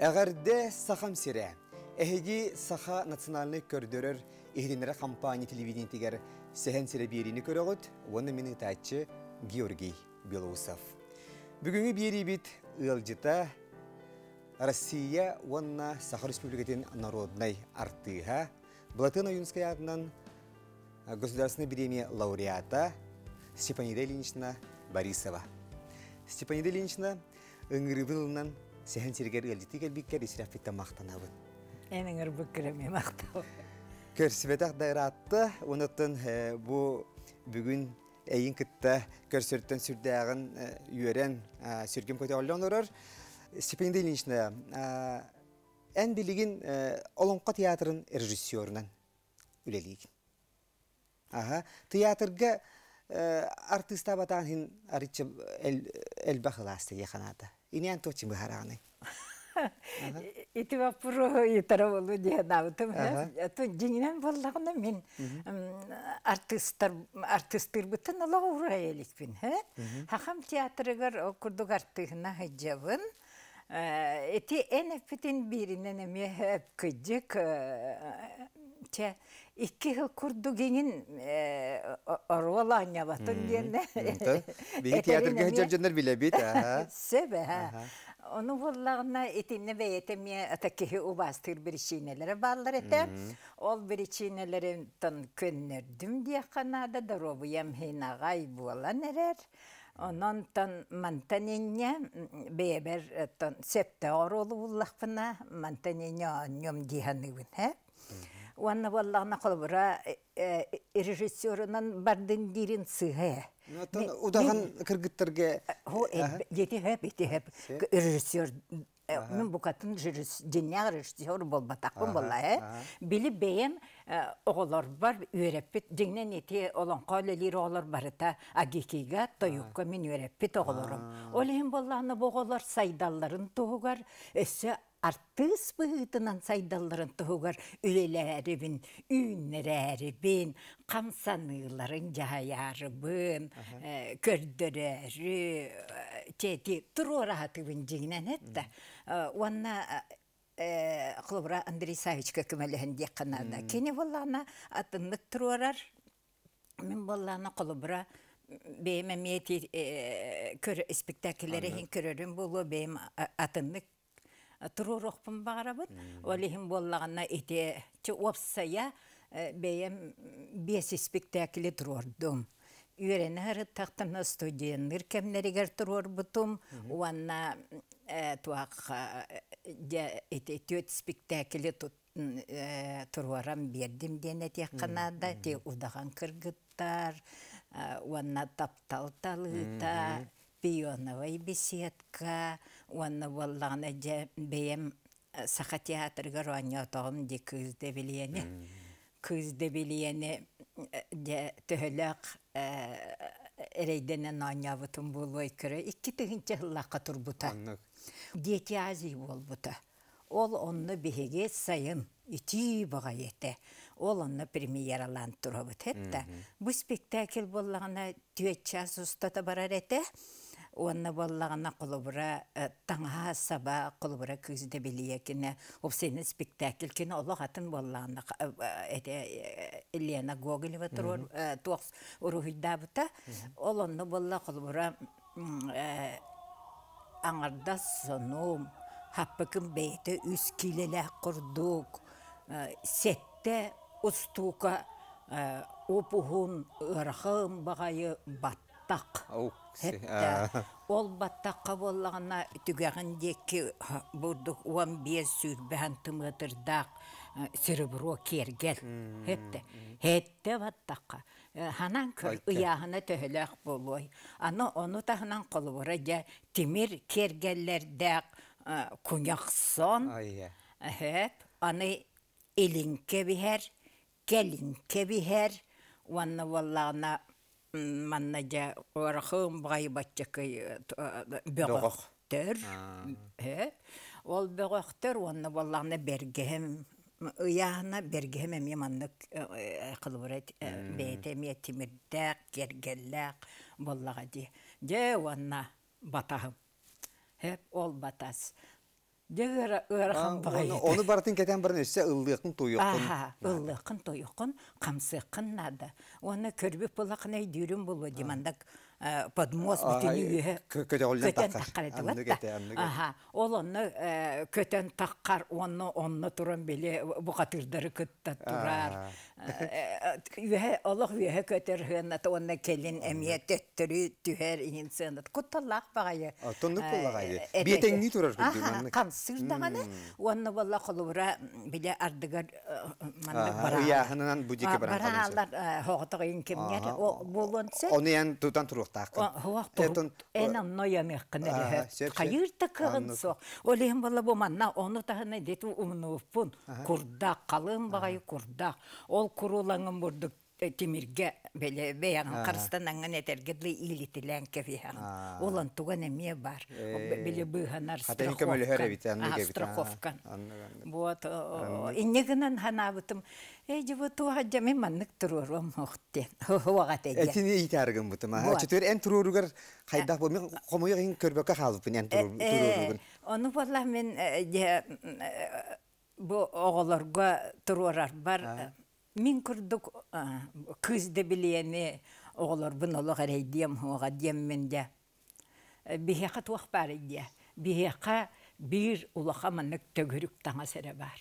Әғәрді сақам сире, әхеге саха националны көрдөрір ехденері кампания телевидентігер сәхен сірі беріні көріғыт, оны мені тәтчі Георгий Белоусов. Бүгінгі бері біт ұлжыта Россия онна Саха Республикатын народнай артыға, Блатына Юнская адынан государственной лауреата Степанида Ильинична Борисова. Степанида Ильинична сәһен сергер өлжіті келбеккер исрафетті мақтанабын. Әнің ұрбық кіреме мақтау. Көрсібетақ дайратты, онытын бұ бүгін әйін күтті көрсөрттен сүрдәғын үйерен сүргім көте олын ұрыр. Степенді іліншіні ән білігін олымқа театрын режиссерінен үлелейік. Аха, театрға артиста батағын әрітші әлбәқыласты яқанады. И не Инен точи бы хараны. Ити вапуру итара болу диадавтым. Ту динен боллағына мен артистар артистыр бутын ала ура элик бин, хэ? Хахам театрыгар курдук артыгына хыджабын. Эти эн эппитин биринен эме кыджык те Ikki hıl kurdu genin arvala e, anya batın diyenle. Bir tiyatr göncercenler bile bit. Sebe ha. Onu ve etemiye atakihi Уанна валлағына бұра, э, э, э, режиссерынан бардың дейрін сұғы. Удаған кіргіттерге... Ете әп, ете әп. Режиссер мен букатын диннәр режиссер болбатақпын болла ә Білі бейем оғолар бар үйрәппит дигнен ете олон қалелер оғолар барыта Агекеге тойукка мен өреппет оғоларым олем болланы боғолар сайдалларын туғугар эсе артыс бұғытынан сайдалларын тұғығар үлеләрібін, үйіннерәрібін, қамсаныларын бін, э, көрдірәрі, э, тәті тұру орағатығын жегінен әтті. Онна э, Құлыбыра Андрей Савич көмәліғін дек қанады. Кені болағына атынлық тұру мен болағына Құлыбыра бейім әмиеті спектаклері хен болу бейім атынлық тұрурықпын бағарабыт олихим боллағанна ете беем опсая э, бейем бес спектаклі тұрордум үйрені әрі тақтына студеннер кемнерігер бұтым. уанна э, туақ э, төт спектаклі тұруарам бердім дене тек қанада те удаған кыргыттар уанна тапталталыта пионовай беседка Э, уанна б дьэ бэйэм саха театрга руаньотоҕом дьэ кыызда билиэни кыызда билиэни дьэ төһөлөөх эрейденен көрө икки тыгынча турбута дети азии буолбута ол онны биһиге сайын ити багаете ол онны премьералан турабыт хетта бу спектакль боллагына түөтчас устата барар эте уонна боллагана кулубура э, таңға саба кулубура күзде билиекине обсени спектакль кине олох атын боллагана эте э, Елена э, Гоголева тур токс урухидабыта олонно болла кулубура аңарда соном хаппыкым бейте үс құрдық, курдук сетте устука опухун ырхым бағайы бат баттақ. Ол баттаққа боллағына түгәғін декі бұрдық 15 сүрбән тымытырдақ э, сырыбро кергел. Хетте. Хетте баттаққа. Э, ханан көр ұяғына төхіләқ болой. Аны оны тағынан қолуыра жа темір кергеллердәк э, күнәқсон. Хет. Аны элинке бихер, келинке бихер. Уанны боллағына маннаджа жа орахым байбатчакай э, э, бөгөк төр э, ол бөгөк онны боллағына бергем ыяхына бергем эми манны кылыбырат бейтеме тимирдәк кергелләк боллага ди же онна батахым хеп ол батас Дәгәр ырхан багай. Оны бартын кетен бер нәрсә ыллыкын туйыкын. Аха, ыллыкын туйыкын, камсыкын нада. Оны көрбеп булакны дөрүм булу димандак подмос бүтүнүгө. таққар. таккар. Аха, ол оны э, көтен таққар. оны тұрын туран беле бу катырдары кытта Олох үйе көтөргөннат онна келин эмие төттөрү түһәр инсенат кутталлах багайы. Тонны куллагайы. Биетеңни турар күндүн. Кансыр даганы уанна валла холура биле ардыгар манда бара. Уяхынан будике бара. Баралар хоготогын кемнер о болонсе. Оны ян тутан туруктак. Этон энам ноямы кынеле. Кайырта кыгын со. Олем валла бу манна оны тагына дету умнуппун. Курда калын багайы курда. Ол курулаңын бұрдық Тимирге беле беян карстан аңан этерге бар беле быганар страховка вот иннегинен ханабытым эже бу туаджа мен маннык турурум охте хуагат бутым эн бар Мин күрдік күзді білені оғылар бұн олық әрейдем, оға деммен де. Бихеқа туақ бар еді. Бігеқа бір ұлақа мұнық төгірік таңа сәрі бар.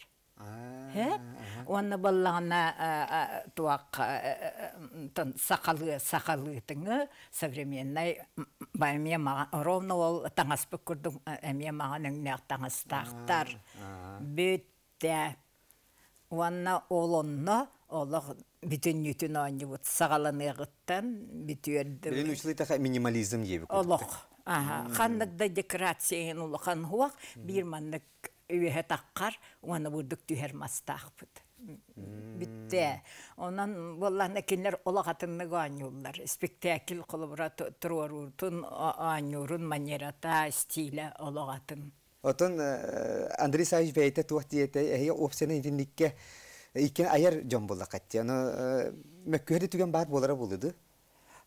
Оны баллағына туақ сақалы, сақалы тыңы современнай маған, ұровны ол таңаспы күрдің әмия э, маған өңнәқ таңастақтар. Бөтті Уанна олонно, олох бүтін нүтін аңы Білін үшілі тақа минимализм ебі көтті. Олох. Ханнықда декорацияен олоқан бір үйе оны бұрдық Бітті. Онан болланы келер олақ атынны ғанюлар. Спектакл қолыбыра тұруаруртын, манерата, стилі олақ Отон Андрей Саевич бәйте туақ дейті, әйе опсияны интіндікке икен айар жон болла қатты. Аны мәккөһеде түген бар болара болуды.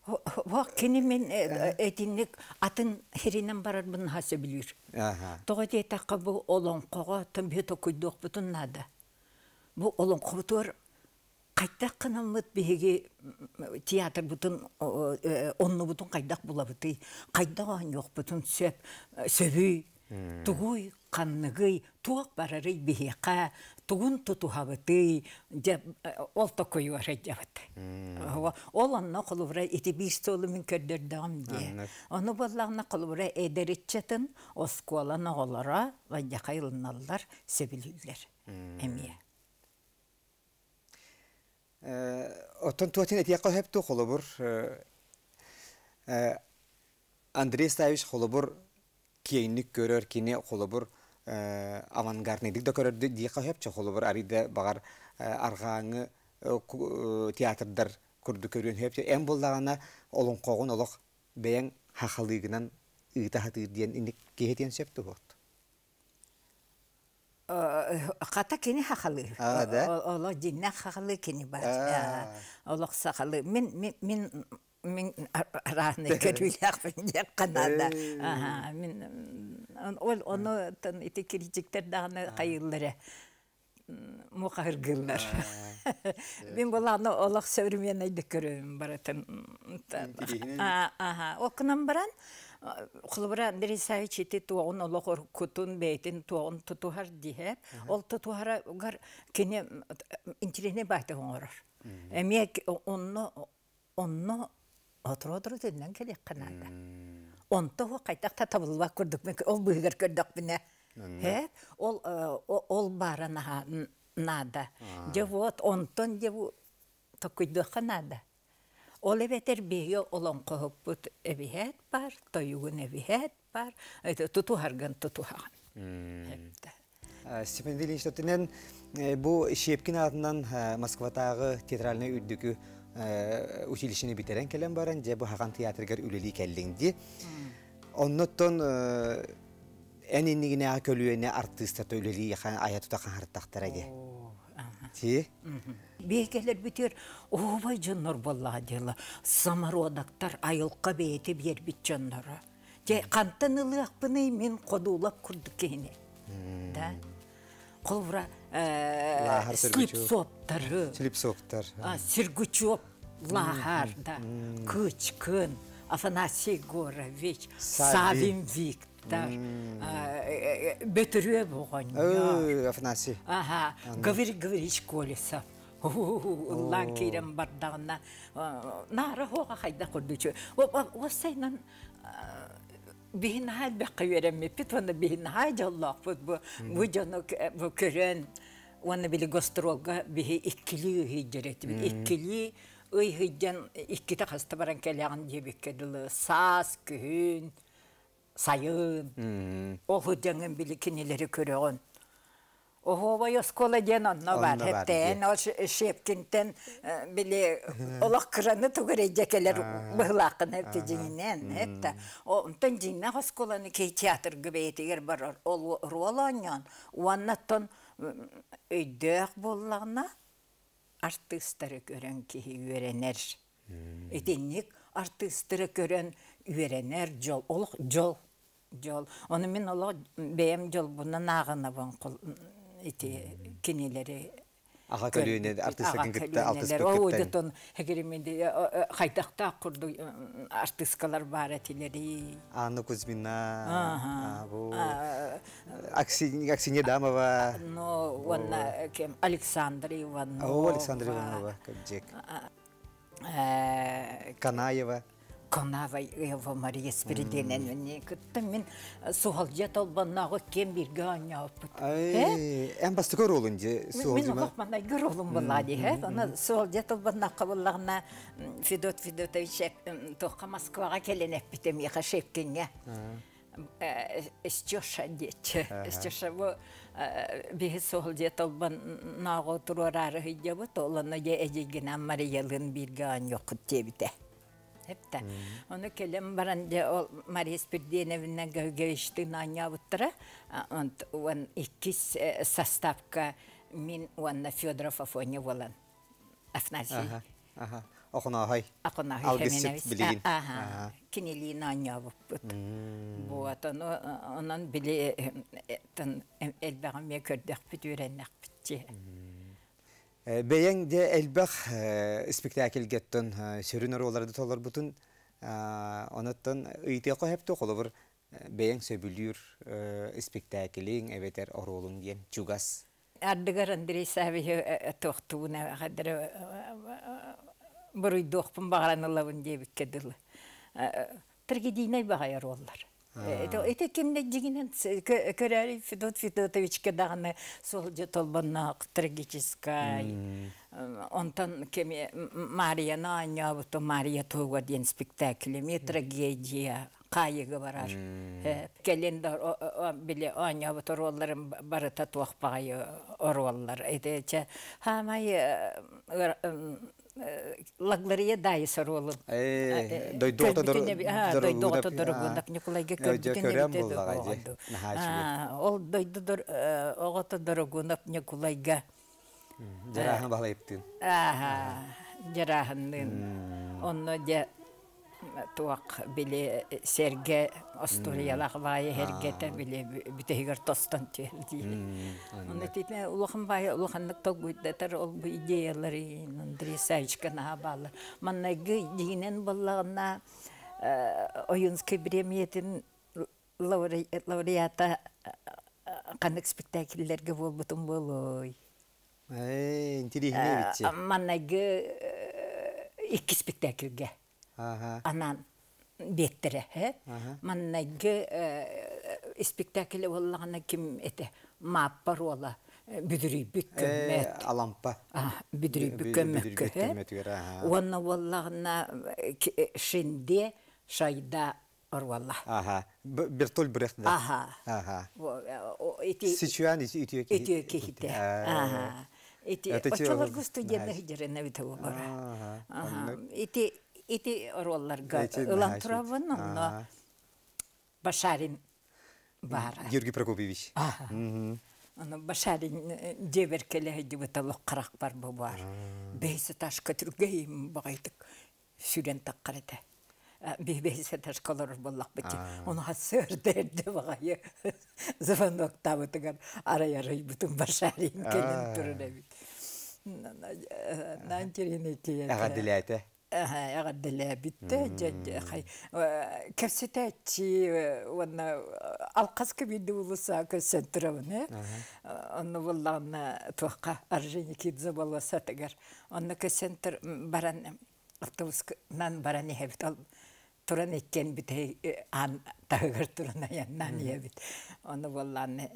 Ва кини мен этинник атын хиринен барар бун хасы билир. Тога дей таққа бу олон қоға тымбето күддоқ бутун Бұл Бу олон қотор қайта қынамыт беге театр бутын онны бутын қайдақ була буты. Қайдақ жоқ бутын сөп сөбүй Тугуй қаннығы, туақ барарый бихеқа, тугун тутухабыты, э, ол токой варай жабыт. Ол анна қолывра етебис толы мен көрдерді де. Оны боллағына қолывра эдеритчетін, оскуалана олара, ванжақай лыналар сөбілілер. Әмия. Э, Отон туатын әтия қойып ту қолыбыр. Э, Андрей Ставиш қолыбыр кейінік көрөр кине холобур авангардныйдык да көрөрдү дийка хөпчө холобур арида бағар арғаңы театрдар күрдү көрүн әм эм олың қоғын олық бәйін бэйен хахалыгынан ыытахатыыр дейін инник кехетиен сөпті болот қата кені хақалы оло динна хақалы кені бар олық сақалы мен мен раны көрүләхмин дип кана да. Аха, мен ол оны тын ите кирҗиктер дагына кайыллары мухаргыллар. Мен буланы олақ сәвременный дип көрөм баратын. Аха, окынан баран Құлыбыра Андрей Савич еті туағын олығыр күтін бәйтін туағын тұтуғар дейіп, ол тұтуғара ғар кені интерене байты ғыңғырыр. Әмек онны отыр отыр жөннен келек қананда онты о қайтақ та табылба мен ол бұйгер көрдік біне ол ол бары нада же вот онтон же токуйдоқа нада ол эбетер бейе олон қоғып эбиһэт бар тойугун эбиһэт бар тутухарган тутухаган ә, Степан Ильич, тотынен бу Шепкин атынан ә, Москватағы театральный үрдігі училищени битерен келен баран же бу хаган театргер үлели келлиңди онноттон энинигине акөлүене артыстата аяту та тута хартактараге ти бекелер битер, овай жоннор болла дела самородактар айылка бейти бит жоннора же кантан ылыакпыны мен қодулап курдук кени да кулбура слепсоптары слепсоптар сергучок лахар да кычкын афанасий горович савин виктор бөтірі болған афанасий аха говори говорить колесов улан кейрен бардағына нары хоға қайда құрды биһиннахай бэкка үөрэммиппит уонна биһиннахай жаллаахпут бу бу э, жанок хаста баран келяан саас күһүн сайын ол хиджеңин били кинилери Оһовайос коладен онновар хептен, ол шептинтен биле олақ қыраны түгірей жекелер бұлақын хепті жинен, хепті. Онтан жинна хос коланы кей театр гүбейтігер бар ол рол оньон, уаннаттон өйдөк боллағына артыстары көрен кейі үйренер. Этенник артыстары көрен үйренер жол, олық жол. Жол. Оны мен олық бәйім жол бұнан ағына бұн эти кенелери Аға көлүйіне артисы қайтақта э, э, құрды бар әтелері. Анна Кузьмина, э, Дамова. кем Александра О, Александра Иванова, Канаева. Канава Ева Мария Спириденен не кытты мен суалжа толбаннағы кем бирге аня опыт. Әм басты көр олын де суалжа. Мен оқмана көр олын бола де. Оны суалжа толбаннағы болағына Федот Федотович э, тоққа Москваға келенек бітем еға шепкенге. Э, э, Стеша дечі. Стеша бұ бігі суалжа толбаннағы тұрорары тұрар бұ толыны де әжігінен Мариялын бирге аня оқыт тебіте. Hepte. Onu kelem barande ol Maria Spirdenevin'den gövgeştiğini anyavuttara. On ikis e, составка min onunla Fyodorov Afonya Aha. Aha. Бәйәң де әлбәқ э, спектакль геттон э, сөрүн ороларды толар бутын э, онаттан ыйты қойапты қолы бір бәйәң сөбүлүр спектаклең әбетер оролың дием чугас. Ардыгар Андрей Савич тоқтуына қадыр бір үйді оқпын бағаранылауын деп кеділ. Тіргедейнай бағай ороллар. Это кемне дигинен көрәри Федот Федотович кедагыны сол трагическая. там кеме Мария Наня, то Мария Туга ден спектаклеме трагедия кайыгы барар. Э, Календар биле Аня вот ролларын бары татуах пагы хамай лаглария дайысар олым. Дойдота дорогундак Николайге көрбүтүн Ол дойду оғота дорогундак Николайга. Жарахын балайыптын. Жарахындын. Онно же туак биле э, серге астория бай хергете биле битегер тостан тиелди. Оны типе улахан э, бай улаханлык ток буйдатар ол бу идеялар Андрей Саичка Манна Маннагы динен боллагына э, оюнский премиятин лауреата канык спектакльлерге болбутун болой. Эй, интересно ведь. Маннагы икки спектакльге анан э? бектере маннайгы э, э, спектакль оллагана ким эте мааппар уола э, бүдүрүйбүк көммөт алампа бүдүрүйбүк көммөккө уонна уоллагына шинде шайда орвалла Ага. бертоль Эти да аха аха Ага. Эти итүөке аха ити на студияда хижерена Ага. Эти ити ролларга ылан турабын башарин бар Георгий Прокопьевич Аны башарин э, дебер келеһиди бу толок карак бар бу бар. Бейсе таш көтүргәйм багайтык. Сүрен таккар ите. таш колор буллак бит. Оны хасыр дерде багай. Э, звонок табы ара ярый башарин келен турды бит. Э, ага әғадділі бітті кәпсетәтші оны алқас көбейді ұлыса көсен тұрауын оны бұллағына тұққа аржені кидзі болуаса тігір оны көсен тұр баран автобусынан баран ехебіт ол тұран еккен біте ан тағығыр тұран аяннан ехебіт оны бұллағына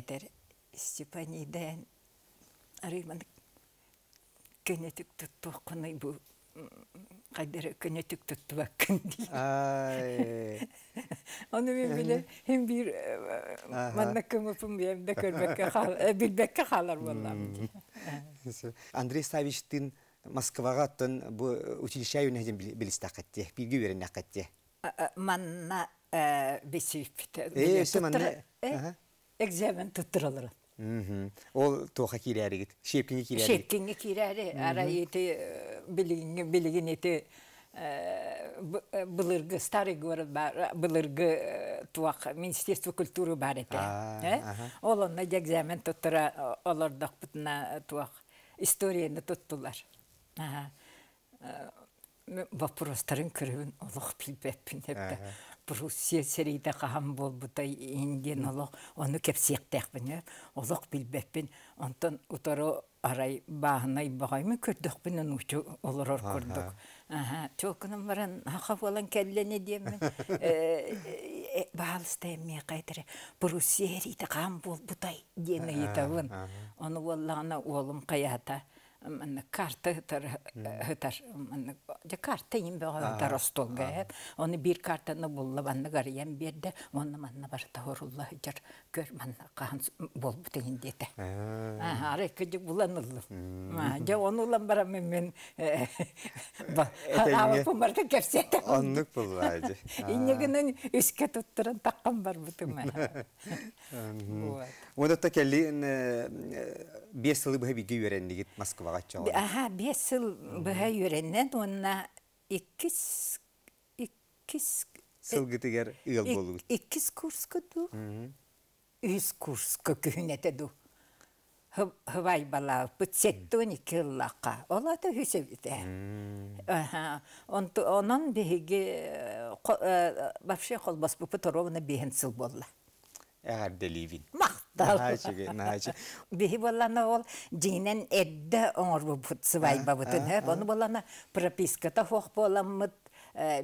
әдір Степаниден арыймандық кенетик туттук кунай бу кайдер кенетик Ай. Аны мен биле бир манна Андрей Савичтин Москваға аттын бу юнеден билистакатте, билги беренакатте. Манна Ол тоқа кирәрі гит, шепкенге кирәрі гит. Шепкенге әрі. ара еті білігін еті былыргы, старый город бар, былыргы туақ, Министерство культуры бар еті. Ол онна экзамен тұттыра, олардақ бұтына туақ, историяны тұттылар. Вопростарын күрігін олық білбәппін, әпті. Пруссия серейді қағам бол бұтай инден олық, оны кепсектәқпін, олық білбәппін, онтан ұтару арай бағынай бағаймы көрдіқпін, оны үші олар көрдік. Чолкыным баран, ақа болан кәллене деймін, э, э, бағалыстайым мен қайтыры, Пруссия серейді қағам бол бұтай дені етауын, оны олағына олым қаята манна карта хытар карта оны бир картаны булла банны гарыям берде оны манна барта көр манна бол деген дете аа ары улан бара мен мен ба ава помарта болды оннук таккан бар бүтүм вот вот это бес сылы быһа биге үйрендигит Москвага чалган. Аха, бес сыл быһа үйреннен онна иккис иккис сыл гитигер ыйыл болу. курс курс ду. Хывай бала, да Онын онон биге вообще колбас сыл әрделивин. Мақтал. Нахачы, нахачы. Бихи боллана ол жинен әдді оңыр бұт сывай бабытын. Оны боллана прописката хоқ боламыд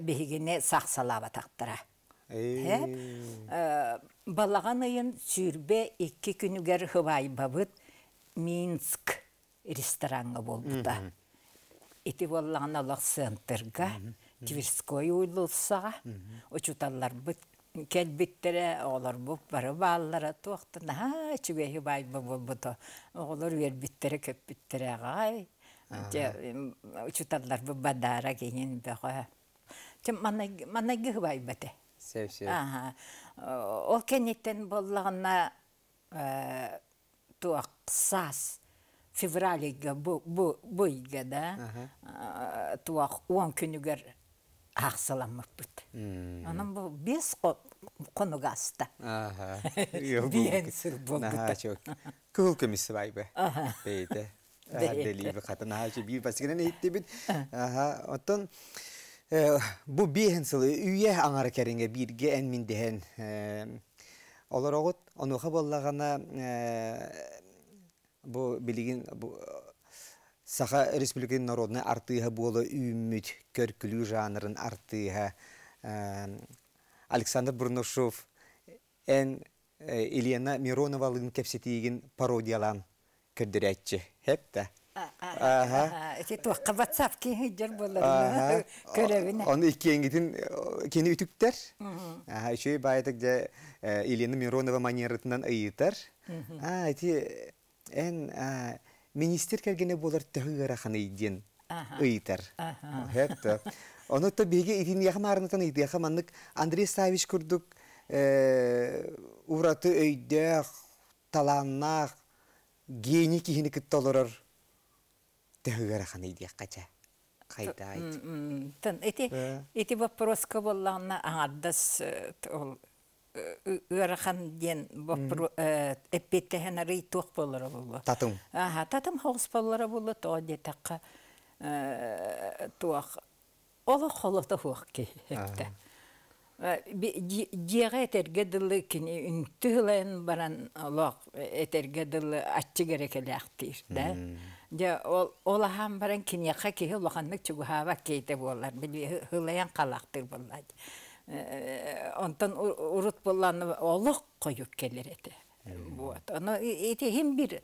бігіне сақсалава тақтыра. Балаған ұйын сүрбе екі күнігер хывай бабыт Минск ресторанға болбыта. Эти боллана лақ сынтырға, Тверской уйлылсаға, ұчуталар бұт Kelbittere олар bu бары bağlara tuaktın ha çübehi bay bu bu bu da olur ver те köp bittere gay. да күнүгер ақсаламмыппыт анан бул бес конуга аста биен сыр болбут бу бирге эн э, боллагана э, бу билигин Саха республикин народны артыға болы үйімміт көркілі жанрын артыға. Э, Александр Бурнушов, ән э, Елена Мироновалың кәпсетейген пародиялан көрдірәтчі. Хәп та? Әте туаққа ватсап кейі жар боларын көрәвіне. Оны иккенгетін кені үтіктер. Үші байтық жа э, Елена Миронова манератынан ұйытар. Әте ән министр кергене болар тәхи гараханы иден ыйтар. Оны то беге идин яхмарны таны иде яхманлык Андрей Савич күрдүк. Э ураты өйдә таланнах гени киһине киттолорор. Тәхи гараханы иде кача. Кайда айт. Тан эти э? эти вопроска болланна аңаддас э, ырахан ден эппеттехен арый туох боллара булла. Татым. Аха, татым хогус боллара булла то де такка туох. Ола холота хуох ки. Диэға этерге дылы кини үнтүлэн баран лоқ этерге дылы атчы керекелеактир, да? Дя ол олахан баран кинеха кихи лоханнык чугухава кейте болар, билби хылаян калактыр боллар онтан урут болланы олох коюп келер эти. Вот. Оно эти хим бир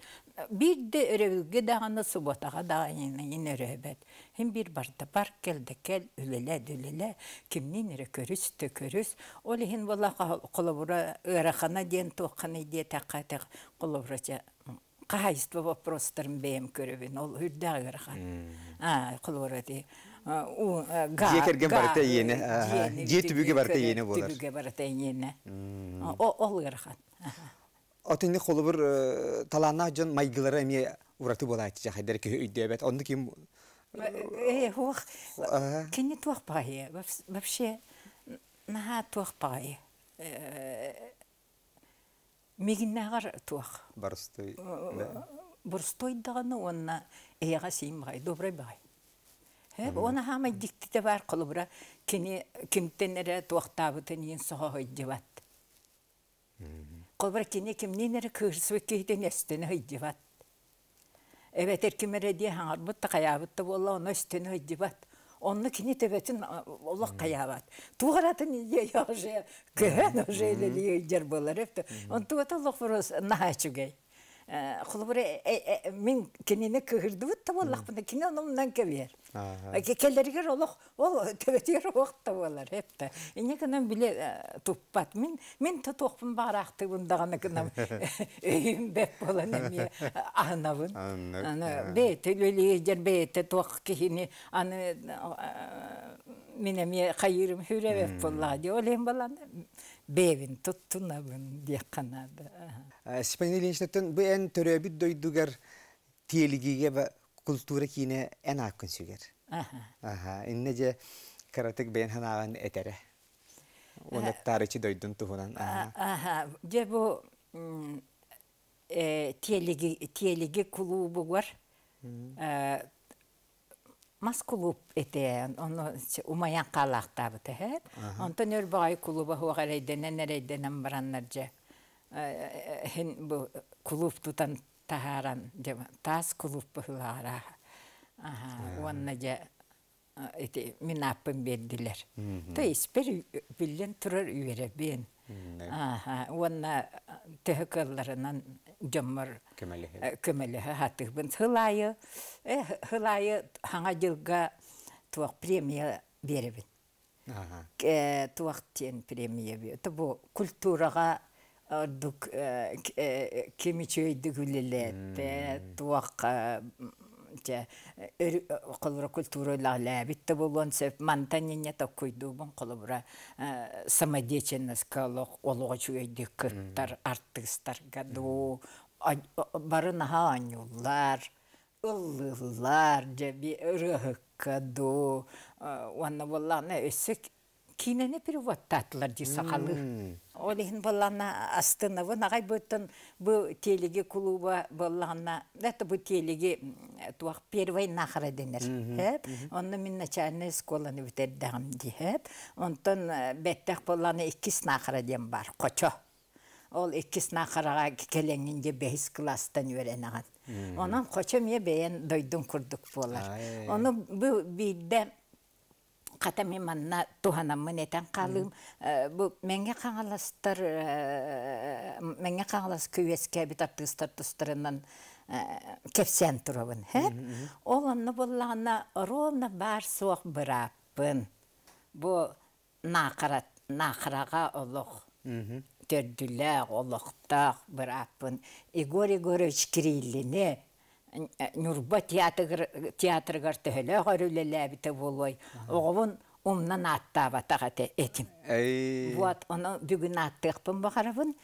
бир де өрөгүгө субатага суботага дагынын өрөбөт. Хим бир барда бар келде кел үлеле дүлеле кимнин эре көрүс тө көрүс. Ол хин бола колобура ырахана ден токканы де такаты колобурача кайсты вопростарын бем көрөбүн. Ол үрдә ырахана. А, колобура Жекерген барыта ене, жетібіге барыта ене болар. барыта ене. Ол Отынды қолы бір талана жон майгылары әме ұраты болайты жақайдар Онды кем... кені туақ Вообще, наға туақ Мегіннағар туақ. Барыстой. Барыстой онына әйіға оны хама диктите бар қолыбыра, кини кимтеннере туақтабытын ен соға хойдеват. Қолыбыра кини кимненере көрсіп кейден әстіні әрі Evet erkimere diye hangarbutta kayabutta valla ona üstüne Оны Onunla kini tebetin Allah kayabat. Tuğratın iyiye yaşaya köhen o şeyleri yiyecek bunlar hep. Onu Келдерігер олық, ол төбетер оқытты болар, әпті. Ене күнім біле ә, тұппат. Мен, тұт оқпын бар ақты бұндағаны күнім өйім бәп болан әме анауын. Бәйті лөлейдер, бәйті тұқ кейіне, аны ә, мен әме қайырым хүрі бәп болады. Ол ең баланы тұттына бұн дек қанады. Ә, Сипанин Ильиншнеттен бұл ән төрөбіт дойдугар телігеге культура кине эн аккын сүгер. Аха. Инне же каратык бен ханаган этере. Оны тарычы дойдун туһунан. Аха. Же бу э телеги телеги клубу бар. Э мас клуб эте оно умаян калакта бите. Онтон өрбай клуба хугалайден нерейден бараннар же. Хин бу клуб тутан таһааран таас кулуппыһылаара уонна же эти минаппын бердилер. То есть бер билен турар үйере бен. Уонна төхөкөлларынан жоммор көмөлөһө Хылайы, хаңа жылга туак премия беребин. Туак тен премия бе. бу культурага ордук э, кими э, чөйдү пе э, туак те колбура культура лалабит да болгон сеп мантанинне токкуйдуубун колбура самодеченность колок олого чөйдү кыттар артыстарга ду барын хаанюллар ыллылар жеби ырыхыкка ду уанна болланы өсөк кинене переваттатылар ди сахалы. Олихин баллана астына вы нағай бөттен бу телеге клуба баллана. Это бу телеге туақ первый нақыра денер. Хет. Онны мин начальный школаны битердам ди хет. Онтон э, беттек екіс нақыра ден бар. қочо Ол нақыраға нахрага келеңинде 5 класстан үйренеген. Оның қочо мен бейен дойдың күрдік болар. Оны бұл бидде қата мен манна туханаммын этен қалым э, бұл менге қаңаластар э, менге қаңалас көйеске бит артыстар тұстарынан э, кепсен тұрабын ол анны боллағына ролны бар соқ біраппын. бұл нақыраға олық төрдүлә олықтақ біраппын. игорь егорович кириллини нюрба э, театр театргар төһөлө хөрүлеләбите болой. Огын умнан аттаба тагат этим. Вот оно бүгүн аттыкпын бахарабын,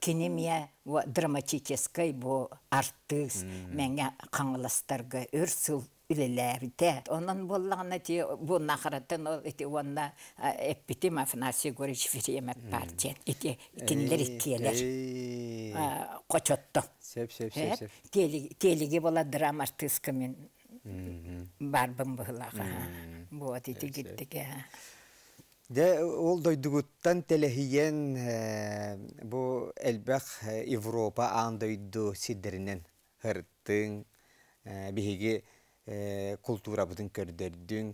кинемия драматический бу артист менге каңластарга өрсүл үлеләрді. Онын боллағына те бұлна қараттын ол ете онна әппеті мафнаси көріш веремет бар ден. Ете икінлер еттелер. Қочотты. Сеп, сеп, сеп. Телеге бола драм артыскы мен барбым бұғылаға. Вот ете кеттіге. Де ол дойдугуттан телехиен э, бу элбэх э, Европа ан дойду сидеринен хырттың э, биһиги культура бұдын көрдердің.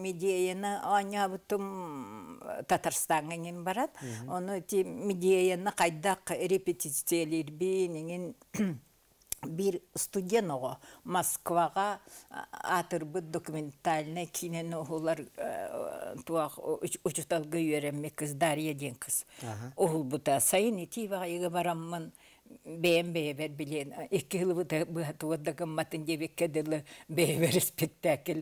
Медеяны аня бұтым Татарстанғанен барат. Оны медеяны қайдақ репетициялер бейінен бір студент оғы Москваға атырбыт документальны кинен оғылар туақ ұчыталғы үйеремме қыз Дария ден Оғыл бұта сайын етей бараммын билен бэйэбэр билиэн да хылы быһатыгырда гымматын дебекке дылы бэйэбэр спектакль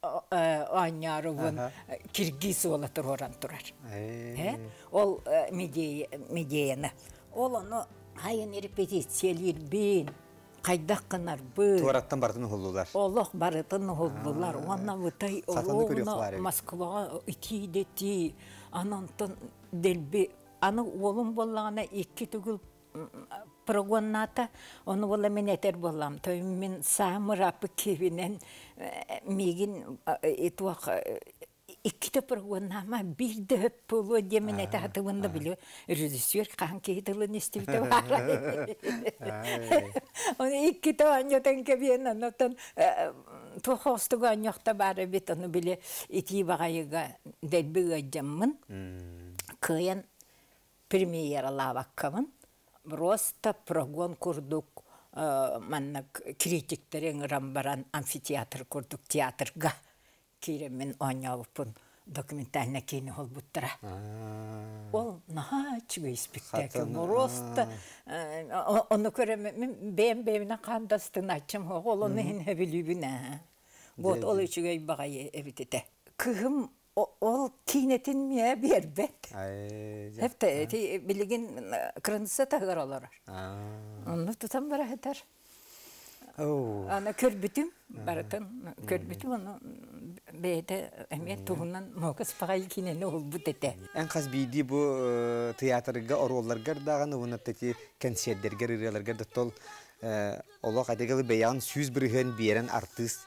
Анярубын киргиз олатыр оран турар. Ол медеяны. Ол оны айын репетициялер бейін, қайдақ қынар бұл. Туараттан бардың ұғылдылар. Олық барытын ұғылдылар. Оны москва Москваға анантын делби аны олым боллағана екі түгіл прогоната оны бола мен болам. мен самы апы кевинен меген прогоннама дөп болу демен әті атыбында режиссер кан кейдылын истибите бар. Оны икките аньотен кебиен анотон тохостугу аньокта бары оны премьера лаваккамын просто прогон курдук э, маннак критиктерин рамбаран амфитеатр курдук театрга киремин онябыппын документальна кини ол буттара ол наха чүгө спектакль просто э, оны көрөм мен бем бемине кандастын ачым э, ол оны хен эбилибине вот ол үчүгөй багай эбитете кыгым ол кинетин мия бербет. Хепте ти билигин кырынсы тагар олар. Аны тутам бара хетер. Аны көрбүтүм баратын көрбүтүм аны бейте эме тугунан мокас пагай кинени ол бутете. Эн каз бийди бу театрга оролларга даганы унаттати концерттерге рыраларга да тол олоқ адегалы бейан сүз бирген берен артист.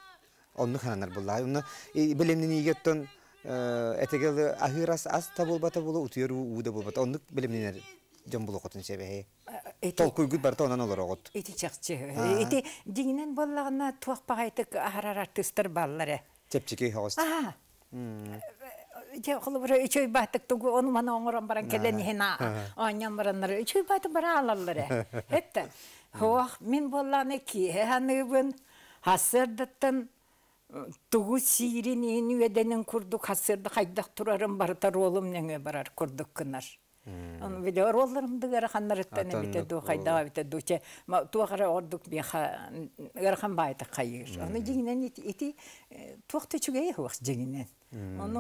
Онны хананар булла. Онны билемнин ийгеттен Э, этегел э, ахырас аста болбата болу утуеру ууда болбата оннук билимнер жон булу котун себе э, толкуйгут барта онан олор огот ити чакчы ити дигинен боллагына туакпагайтык ахарар артыстар баллары чепчики хогост же холбура үчөй баттык тугу ону мана оңорон баран келен хина оньон бараннар үчөй баты бара алаллары этте хох мен болланы ки ханыбын хасырдыттын тугу сирин ини веденен курдук хасырды хайдак турарым бартар олым неңе барар курдук кынар он виде оролларым дыгара ханнарыттан бите ду хайда бите ду че туахара ордук беха гархан байта кайыр оны жигинен ити э, туахты чугай хуах жигинен оны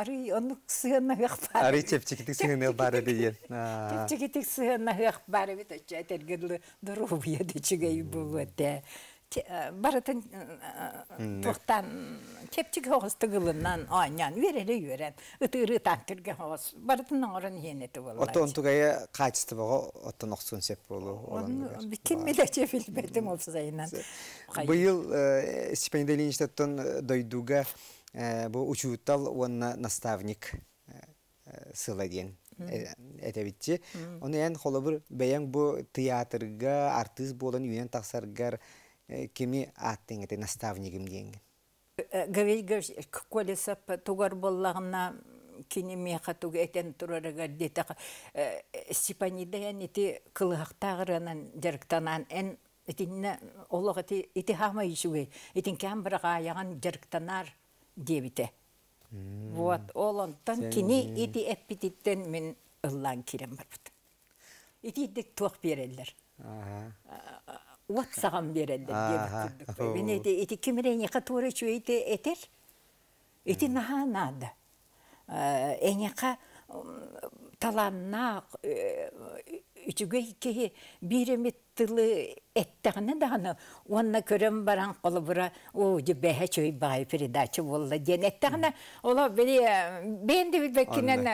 ары оны сыгына хах бар ари чепчикитик сыгына бар деген чепчикитик сыгына хах бар бите че тергедле дуру бие де чугай бу Э, барытын э, э, тоқтан кептик хогосты гылынан анян вереле юрен ытыры тактырга хогос барытын орын хенети болла отон тугая качысты бого отон оксун сеп болу бикин мелече билбедим опсайынан быйыл стипендия линштеттон дойдуга бұл учуутал онна наставник сыла диен этебитчи оны эн бір бэян бұл театрға, артист болон үйнен таксаргар Э, кими аттыңете наставнигим дейінген. Э, Гавельгаш колеса тугар боллағына кини меха әтен тұрарыға турарыга детаха э, Степанида ян ити кылыхтагырынан жарыктанан эн итинне олог ити ити хама ишуге итин кем бірға аяған жарыктанар дебите. Вот олонтан кини ити эппититтен мен ыллан кирем барбыт. Ити дик туак берелдер вот саған берелдер мен эти эти кимиренеха тура чу эти этер эти наха надо энеха таланнақ үчүгэй кеһи беремет тылы эттәгәне даганы онна көрәм баран кылы бура о дибәһә чөй бай передача болла дигән эттәгәне ола бели бен дип бәккәнен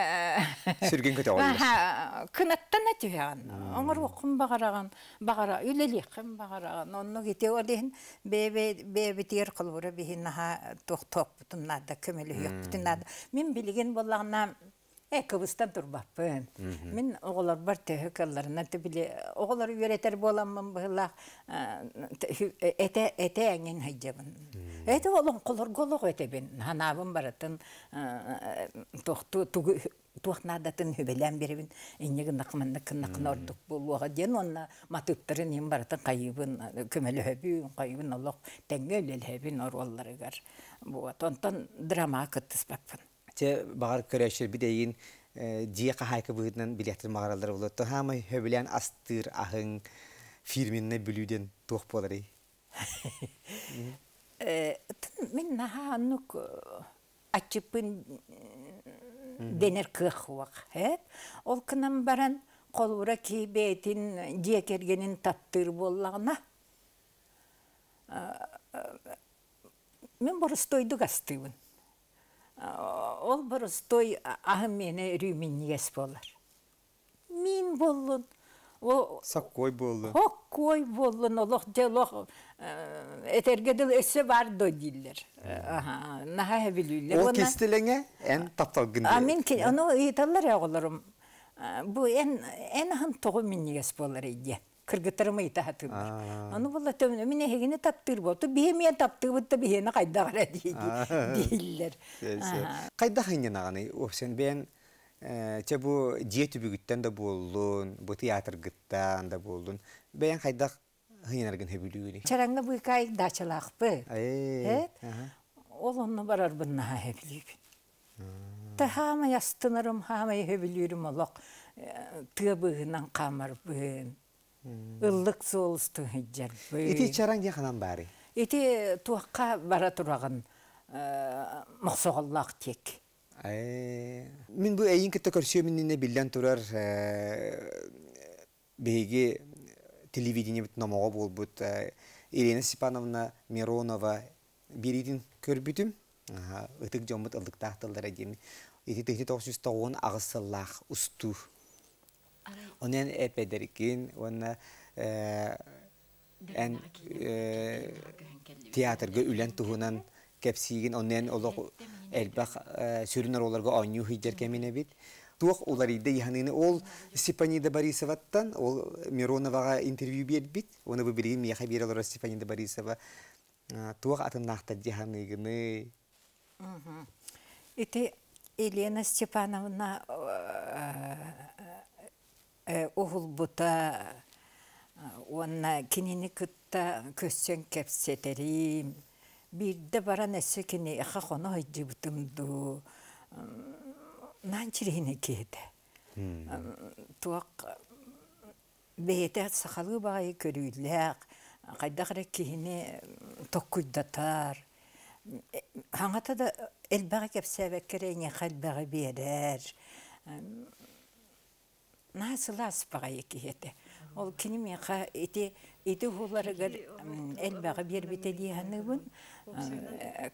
сирген көтә алды. Ха, кынаттан әтәгән. Оңыр вакым багараган, багара үлеле кым багараган. Онны кете олен бебе бебе тир кыл бура бихин ха тох тох бутуннарда көмеле юк бутуннарда. Мин билген боллагына Экыбыстан турбаппын. мен оғолар бар төһө кылларына тибили үйретер боламмын эте эте аңын хайжабын. Эте олон колор голог Ханабын баратын тохту тугу туахнадатын хөбелән биребин. Иннеге накманны кыннакны ордук ден онна матыптырын бартын баратын кайыбын көмөлө кайыбын те бағар көрәшір бидейін э, дие қахайкы бұғытынан білеттір мағаралдар болды. Тұхамай хөбілен астыр ахың фирминне бүлуден тоқ болар э, Мен наға аннук э, ачыпын денер көх уақ. Ол баран қолура кибетин дие кергенін таптыр боллағына. Мен бұрыстойды ғастыйын ол бұрыс той ағымені рюминес болар. Мин болын. Саққой болын. Хоққой болын. Олық делоқ әтергеділ әсі бар до дейлер. Наға әбілілер. Ол кестіліңе ән тапталғын. Мен оны ұйталар әғыларым. Бұл ән ән ағын тоғы минес болар еді кыргытырмый таһатыр. Аны булла төмне мине хегине таптыр э, бу. Ту биеме тапты бу ту биене кайда гара дийлер. Кайда хыйнын аганы овсен бен те бу диету бүгүттен да болдун, бу театр гыттан да болдун. Бен кайда хыйнаргын хөбүлүгүри. Чараңна бу кай дачалакпы. Э. Ол онна барар бунна хэблип. Та хама ястынырым, хама хөбүлүрүм олок. Э, Тыбыгынан камар бын ыллык соолусту жер Ити чараң де ханан баары Ити туакка бара тураган э, мөхсөгаллах тек. Э, мин бу эйин кетте көрсө минне билден турар э, беги телевидение бит намага болбут. Ирина Степановна Миронова биридин көрбүтүм. Ага, ытык жомбут ылдыктахтылдыр эдим Ити тегити 990 агысыллах усту Онен эпедеркин, онна эн театрга үлән туһунан кепсигин онен олоқ элбах сүрүнөр оларга онью хиджер кемине бит. Туох улар ол Степанида Борисоваттан ол Мироновага интервью берет бит. Оны бу билгин мияха берелер Степанида Борисова. Туох атын нахта яныгыны. Ити Елена Степановна бұта, онна кинини күтті көссен кепсетерим Бірді баран эсе кини эха хоно кейді. Туақ кете туак бағай сахалы багай көрүйлэк кейіне кини токкуйдатар э, хаңата да элбага кепсебеккерени қалбәғі берер насыла аспаға еті? Ол кені мен қа еті еті оларығыр әлбәға бербіте дейіні бұн,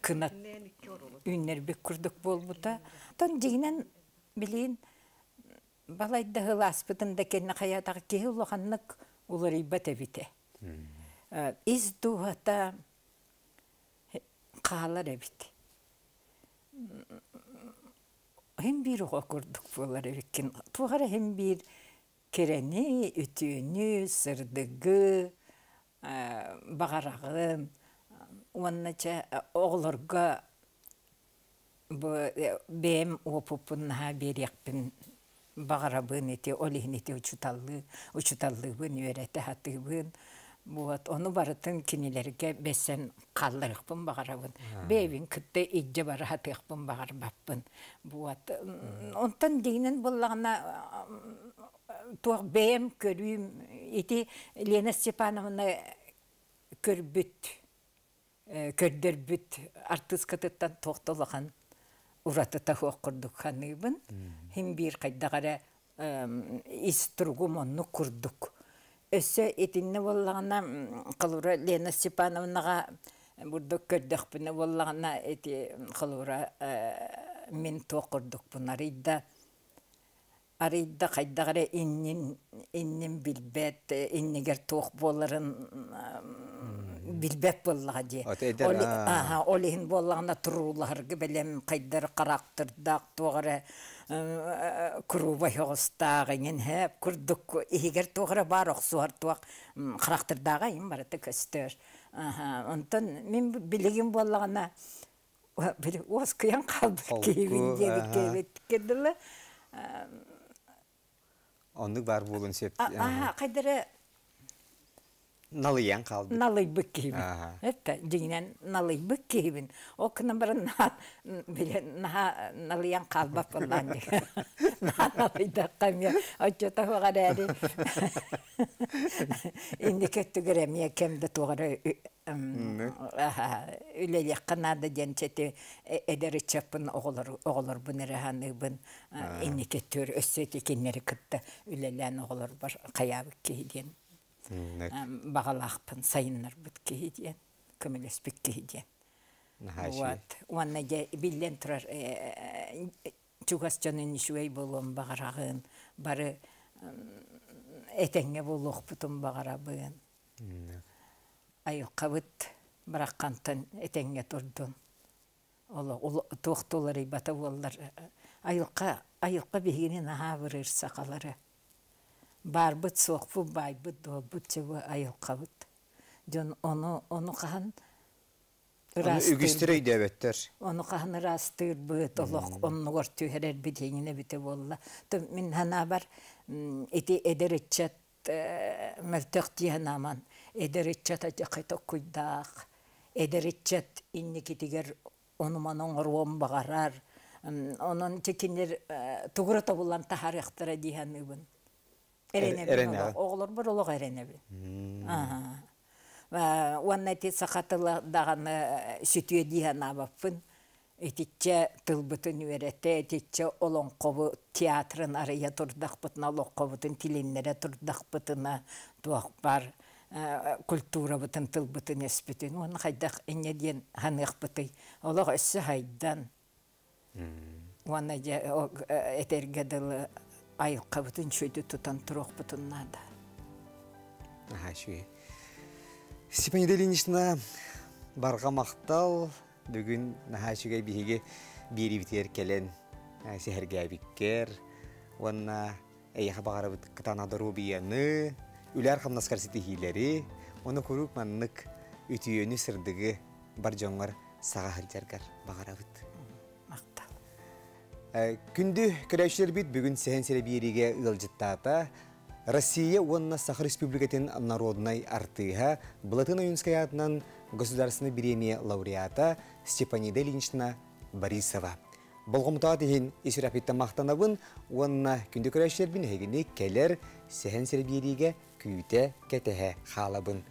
күнат үйінер бек күрдік бұта. Тон дегінен білейін, балайды ғыл аспыдың да кені қаятағы кеғы ұлғаннық олар иббәті біте. Из дұғата қағалар э, әбіті. Hem bir болар екен. ekin. Tuğara hem bir kereni, сырдығы, sırdıgı, bağarağı, onunca oğlarga bu bem opupun Вот, оны барытын кинелерге бесен қалдырықпын бағарабын. Бейбін күтті иджі баратықпын бағарбаппын. Вот, онтан дейінен болағына туақ бейім көрүйім. Еті Лена бүт, э, көрдер бүт. артыз кытыттан тоқтылыған ұратыта қоққырдық ханыбын. Хим бір қайдағара истругум онны құрдық. Өсі етінні боллағына қылуыра Лена Степановнаға бурдук көрдөкпүн боллағына әті қылуыра э, мен тоқырдық бұн арыйда арыйда қайдағыра иннин иннин билбет э, тоқ боларын билбек боллаға де. Аха, олиһин боллағына тұруларғы білем қайдар да тоғары күрубай оғыстағынен хәп күрдік егер тоғары бар оқсуар тоқ қарақтырдаға ем барыты көстөр. Аха, мен білігім боллағына біле оз кыян қалдық кейбін деді кейбет кеділі. Ондық бар болын сеп. Аха, қайдары Налыян қалды. Налый бүк кейбін. Это дегенен налый бүк кейбін. О күні бір налыян қалбап болған дегі. Наға налыйда қамия. Отчета оғар әрі. Енді көтті көремия кемді тоғары үлелек қынады ден чәті әдәрі чапын оғылыр бұн әріханы бұн енді көтті өр өссөйті кеннері күтті үлелен оғылыр бар қаябық кейден бағалақпын сайыннар бүткеһи диэн көмөлөс бүккеһи диэн вот де білден тұрар, турар чугас жонун ишуэй болом бағарағын, бары этеңе болохпутум багарабын айылкабыт бараккантан этеңе турдун ол туохтулар бата буоллар айылка Айылқа бигини наға бұрыр сақалары бар бит соқпу бай бит до бит чего айыл қабыт. Дон оны оны қаһан үгістірей дәветтер. Оны қаһан растыр бит олоқ оны гор түйерер битеңіне бите болла. То мен хана бар эти эдеречет э, мөлтөк диен аман. Эдеречет ача кайта куйдақ. Эдеречет инни китигер оны манон орвон бағарар. Онон текинер э, тугура табылан тахарықтыра диен үбін. Эрене бі. Оғылыр бір ұлық эрене бі. Уанна тет сақатылы дағаны сүтіе дейін абаппын. Этитче тылбытын үеретте, этитче олон қобы театрын арыя тұрдақпытына, олон қобытын тілінлері тұрдақпытына туақ бар культура бұтын тыл бұтын әс бұтын, оны қайдақ әне дейін ғанық бұты. Олық әсі қайдан. Оны әтергеділі айылқа бұтын шөйді тұтан тұрақ бұтынна да. Аха, шүйе. Степанида барға мақтал, бүгін наха шүйге бейге бітер келен ә, сәрге әбіккер, онна әйіға бағара бұт бияны бейіні, үләр қамнаскар хилері. оны көрік маннық үтүйені сырдығы бар жоңғар саға хілдергар бағара бұт. Э, күнді күрәшілер бит бүгін сәхен сәрәбиериге ұлжыттата, Россия онына Сахар Республикатын Народынай артыға, Блатына Юнская атынан государственной беремия лауреата Степанида Ильинична Борисова. Болғымтаға дейін есірапетті мақтанабын, онына күнді күрәшілер бін әгіне келер сәлі сәрәбиериге күйті кәтіғі қалабын.